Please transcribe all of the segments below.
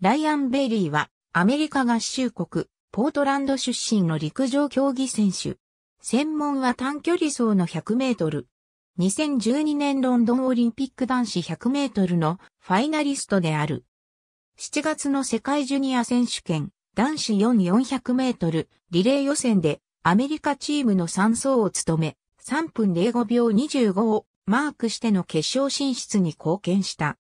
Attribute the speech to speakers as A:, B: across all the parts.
A: ライアン・ベイリーは、アメリカ合衆国、ポートランド出身の陸上競技選手。専門は短距離走の100メートル。2012年ロンドンオリンピック男子100メートルのファイナリストである。7月の世界ジュニア選手権男子4400メートルリレー予選でアメリカチームの3走を務め3分05秒25をマークしての決勝進出に貢献した。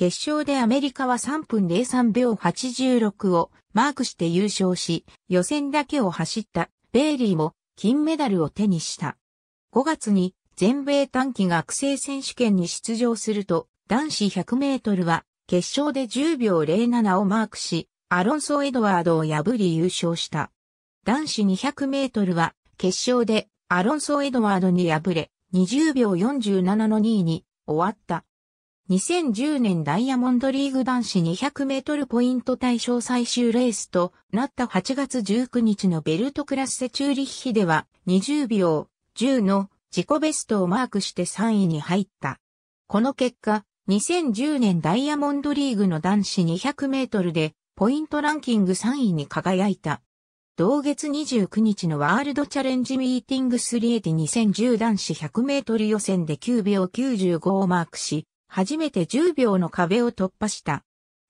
A: 決勝でアメリカは3分03秒86をマークして優勝し、予選だけを走ったベイリーも金メダルを手にした。5月に全米短期学生選手権に出場すると、男子100メートルは決勝で10秒07をマークし、アロンソ・エドワードを破り優勝した。男子200メートルは決勝でアロンソ・エドワードに敗れ、20秒47の2位に終わった。2010年ダイヤモンドリーグ男子200メートルポイント対象最終レースとなった8月19日のベルトクラッセチューリッヒでは20秒10の自己ベストをマークして3位に入った。この結果、2010年ダイヤモンドリーグの男子200メートルでポイントランキング3位に輝いた。同月29日のワールドチャレンジミーティング3で2010男子100メートル予選で9秒95をマークし、初めて10秒の壁を突破した。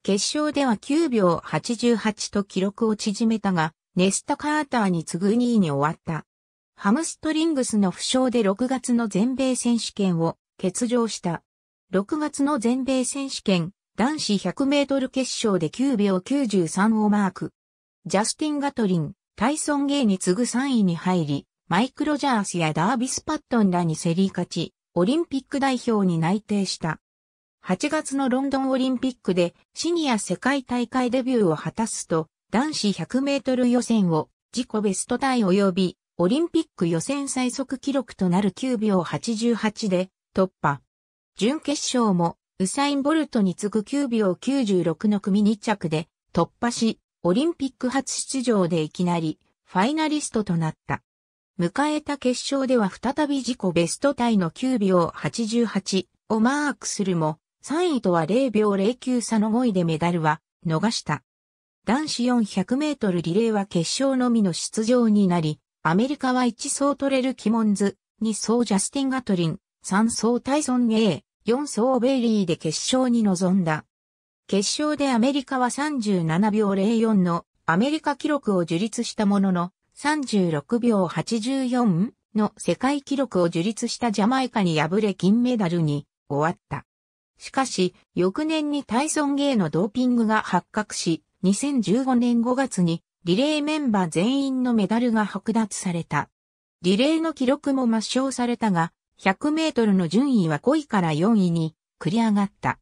A: 決勝では9秒88と記録を縮めたが、ネスタ・カーターに次ぐ2位に終わった。ハムストリングスの負傷で6月の全米選手権を欠場した。6月の全米選手権男子100メートル決勝で9秒93をマーク。ジャスティン・ガトリン、タイソン・ゲイに次ぐ3位に入り、マイクロ・ジャースやダービス・パットンらに競り勝ち、オリンピック代表に内定した。8月のロンドンオリンピックでシニア世界大会デビューを果たすと、男子100メートル予選を自己ベストタイ及び、オリンピック予選最速記録となる9秒88で突破。準決勝もウサイン・ボルトに次ぐ9秒96の組2着で突破し、オリンピック初出場でいきなりファイナリストとなった。迎えた決勝では再び自己ベストタイの9秒88をマークするも、3位とは0秒09差の5位でメダルは逃した。男子400メートルリレーは決勝のみの出場になり、アメリカは1走トレル・キモンズ、2走ジャスティン・ガトリン、3走タイソン・エー、4走ベイリーで決勝に臨んだ。決勝でアメリカは37秒04のアメリカ記録を樹立したものの、36秒84の世界記録を樹立したジャマイカに敗れ金メダルに終わった。しかし、翌年にタイソン・ゲイのドーピングが発覚し、2015年5月にリレーメンバー全員のメダルが剥奪された。リレーの記録も抹消されたが、100メートルの順位は5位から4位に繰り上がった。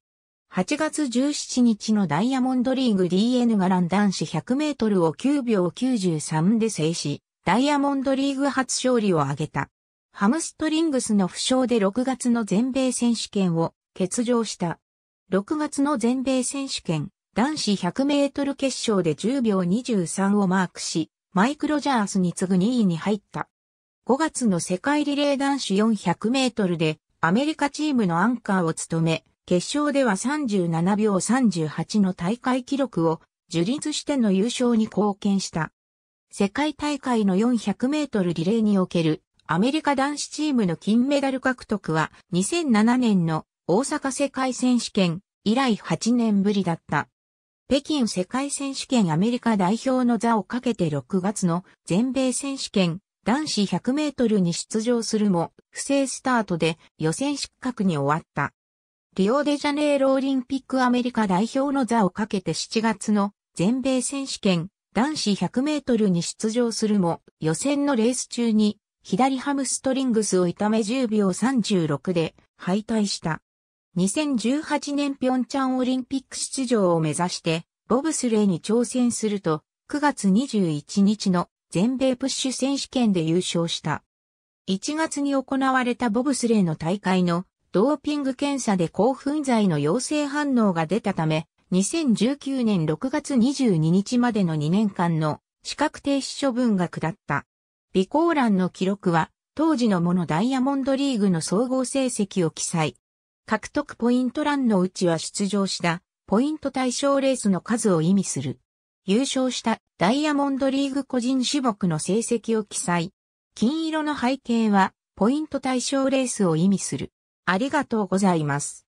A: 8月17日のダイヤモンドリーグ DN がラン男子100メートルを9秒93で制し、ダイヤモンドリーグ初勝利を挙げた。ハムストリングスの負傷で6月の全米選手権を欠場した。6月の全米選手権男子100メートル決勝で10秒23をマークし、マイク・ロジャースに次ぐ2位に入った。5月の世界リレー男子400メートルでアメリカチームのアンカーを務め、決勝では37秒38の大会記録を樹立しての優勝に貢献した。世界大会の400メートルリレーにおけるアメリカ男子チームの金メダル獲得は2007年の大阪世界選手権以来8年ぶりだった。北京世界選手権アメリカ代表の座をかけて6月の全米選手権男子100メートルに出場するも不正スタートで予選失格に終わった。リオデジャネイロオリンピックアメリカ代表の座をかけて7月の全米選手権男子100メートルに出場するも予選のレース中に左ハムストリングスを痛め10秒36で敗退した。2018年平昌オリンピック出場を目指して、ボブスレーに挑戦すると、9月21日の全米プッシュ選手権で優勝した。1月に行われたボブスレーの大会のドーピング検査で興奮剤の陽性反応が出たため、2019年6月22日までの2年間の資格停止処分が下った。備考欄の記録は当時のものダイヤモンドリーグの総合成績を記載。獲得ポイント欄のうちは出場したポイント対象レースの数を意味する。優勝したダイヤモンドリーグ個人種目の成績を記載。金色の背景はポイント対象レースを意味する。ありがとうございます。